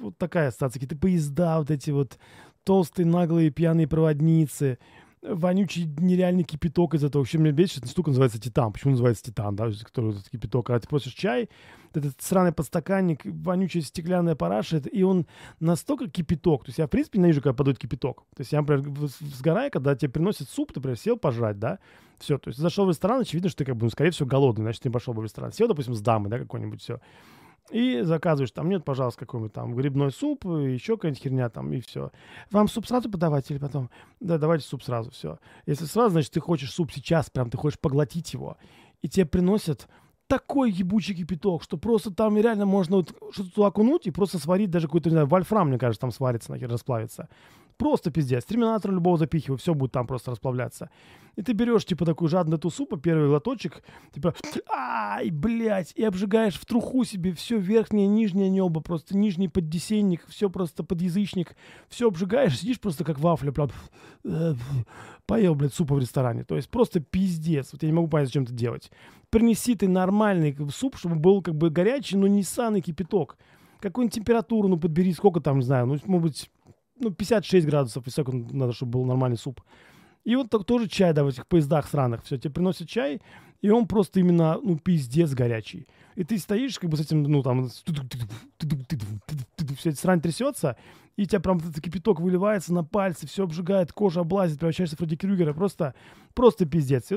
вот такая стация, какие-то поезда, вот эти вот толстые, наглые, пьяные проводницы, вонючий нереальный кипяток из этого. Вообще, меня бесит, эта штука называется «Титан». Почему называется «Титан», да, который этот кипяток? а ты просишь чай, этот сраный подстаканник, вонючая стеклянная параша, и он настолько кипяток. То есть я, в принципе, ненавижу, когда подают кипяток. То есть я, например, сгораю, когда тебе приносят суп, ты, например, сел пожрать, да, все. То есть зашел в ресторан, очевидно, что ты, как бы, ну, скорее всего, голодный, значит, ты пошел бы в ресторан. Сел, допустим, с дамой, да, какой-нибудь, все. И заказываешь там, нет, пожалуйста, какой-нибудь там грибной суп, э, еще какая-нибудь херня там, и все. Вам суп сразу подавать или потом? Да, давайте суп сразу, все. Если сразу, значит, ты хочешь суп сейчас, прям ты хочешь поглотить его. И тебе приносят такой ебучий кипяток, что просто там реально можно вот что-то окунуть и просто сварить даже какой-то, не знаю, вольфрам, мне кажется, там сварится, нахер, расплавится. Просто пиздец. Терминатор любого запихивай, все будет там просто расплавляться. И ты берешь, типа, такую жадную ту супа, первый глоточек, типа, ай, блядь, и обжигаешь в труху себе все верхнее, нижнее небо, просто нижний поддесенник, все просто подъязычник, все обжигаешь, сидишь просто как вафля, прям, поел, блядь, супа в ресторане. То есть просто пиздец. Вот я не могу понять, зачем это делать. Принеси ты нормальный суп, чтобы был как бы горячий, но не саный кипяток. Какую-нибудь температуру, ну, подбери, сколько там, не знаю, ну, может быть, ну, 56 градусов, и если надо, чтобы был нормальный суп. И вот так тоже чай, да, в этих поездах сраных. Все, тебе приносят чай, и он просто именно, ну, пиздец горячий. И ты стоишь как бы с этим, ну, там, все эти срань трясется, и тебя прям этот кипяток выливается на пальцы, все обжигает, кожа облазит, превращаешься в Фредди Крюгера. Просто, просто пиздец. И вот